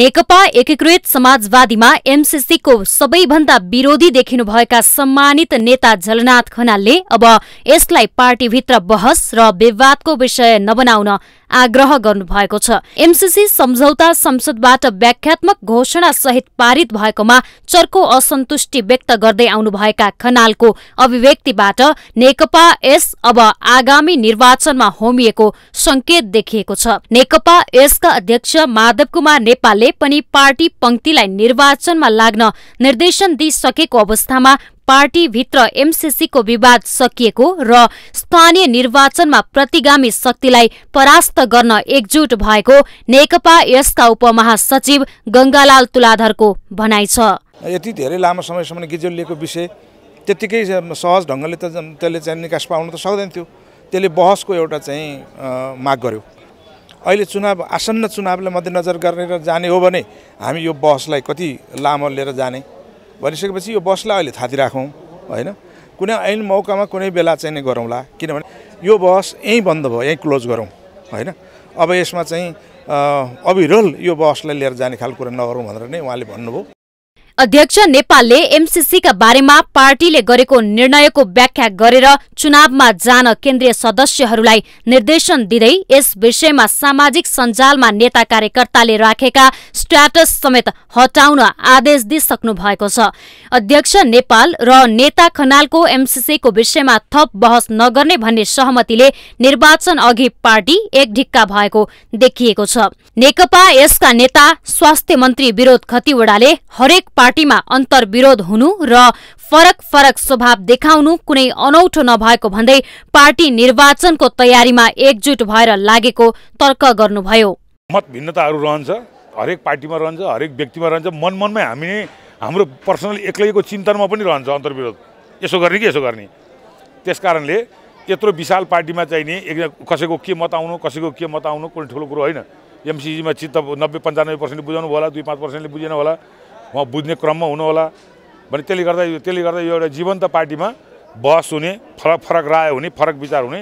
नेकपा एकीकृत समाजवादीमा एमसिसीको सबैभन्दा विरोधी देखिनुभएका सम्मानित नेता झलनाथ खनालले अब यसलाई पार्टीभित्र बहस र विवादको विषय नबनाउन आग्रह गर्नुभएको छ एमसिसी सम्झौता संसदबाट व्याख्यात्मक घोषणा सहित पारित भएकोमा चर्को असन्तुष्टि व्यक्त गर्दै आउनुभएका खनालको अभिव्यक्तिबाट नेकपा यस अब आगामी निर्वाचनमा होमिएको संकेत देखिएको छ नेकपा यसका अध्यक्ष माधव कुमार नेपाल दलले पनि पार्टी पंक्तिलाई निर्वाचनमा लाग्न निर्देशन दिइसकेको अवस्थामा पार्टीभित्र एमसिसीको विवाद सकिएको र स्थानीय निर्वाचनमा प्रतिगामी शक्तिलाई परास्त गर्न एकजुट भएको नेकपा यसका उपमहासचिव गंगालाल तुलाधरको भनाइ छ यति धेरै लामो समयसम्म गिजोलिएको विषय त्यत्तिकै सहज ढङ्गले त त्यसले चाहिँ निकास पाउन त सक्दैन थियो त्यसले बहसको एउटा चाहिँ माग गर्यो अहिले चुनाव आसन्न चुनावलाई मध्यनजर गरेर जाने हो भने हामी यो बसलाई कति लामो लिएर जाने भनिसकेपछि यो बसलाई अहिले थाती राखौँ होइन कुनै ऐन मौकामा कुनै बेला चाहिँ नै गरौँला किनभने यो बस यहीँ बन्द भयो यहीँ क्लोज गरौँ होइन अब यसमा चाहिँ अविरल यो बसलाई लिएर जाने खालको कुरा नगरौँ भनेर नै उहाँले भन्नुभयो अध्यक्ष नेपालले एमसिसीका बारेमा पार्टीले गरेको निर्णयको व्याख्या गरेर चुनावमा जान केन्द्रीय सदस्यहरूलाई निर्देशन दिँदै यस विषयमा सामाजिक सञ्जालमा नेता कार्यकर्ताले राखेका स्ट्याटस समेत हटाउन आदेश दिइसक्नु भएको छ अध्यक्ष नेपाल र नेता खनालको एमसिसीको विषयमा थप बहस नगर्ने भन्ने सहमतिले निर्वाचन अघि पार्टी एक ढिक्का भएको देखिएको छ नेकपा यसका नेता स्वास्थ्य मन्त्री विरोध खतिवड़ाले हरेक पार्टीमा अन्तर्विरोध हुनु र फरक फरक स्वभाव देखाउनु कुनै अनौठो नभएको भन्दै पार्टी निर्वाचनको तयारीमा एकजुट भएर लागेको तर्क गर्नुभयो मत भिन्नताहरू रहन्छ हरेक पार्टीमा रहन्छ हरेक व्यक्तिमा रहन्छ मनमनमै हामी हाम्रो पर्सनल एक्लैको चिन्तनमा पनि रहन्छ अन्तर्विरोध यसो गर्ने कि यसो गर्ने त्यस कारणले यत्रो विशाल पार्टीमा चाहिने एक कसैको के मत आउनु कसैको के मत आउनु कुनै ठुलो कुरो होइन एमसिसीमा चित्त नब्बे पन्चानब्बे पर्सेन्टले बुझाउनु होला दुई पाँच पर्सेन्टले बुझेन होला उहाँ बुझ्ने क्रममा हुनुहोला भने त्यसले गर्दा यो त्यसले गर्दा यो एउटा जीवन्त पार्टीमा बहस हुने फरक फरक राय हुने फरक विचार हुने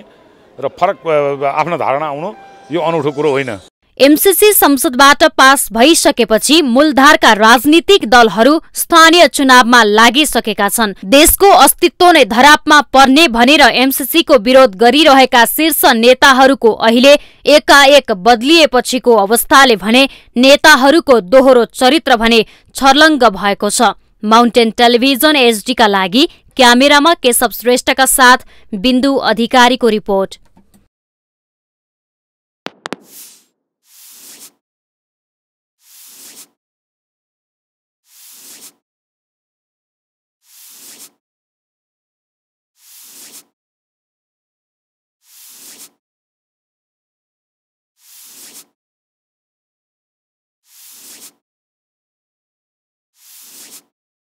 र फरक आफ्नो धारणा आउनु यो अनौठो कुरो होइन एमसिसी संसदबाट पास भइसकेपछि मूलधारका राजनीतिक दलहरू स्थानीय चुनावमा लागिसकेका छन् देशको अस्तित्व नै धरापमा पर्ने भनेर एमसिसीको विरोध गरिरहेका शीर्ष नेताहरूको अहिले एकाएक बदलिएपछिको अवस्थाले भने नेताहरूको दोहोरो चरित्र भने छर्लङ्ग भएको छ माउन्टेन टेलिभिजन एचडीका लागि क्यामेरामा केशव श्रेष्ठका साथ बिन्दु अधिकारीको रिपोर्ट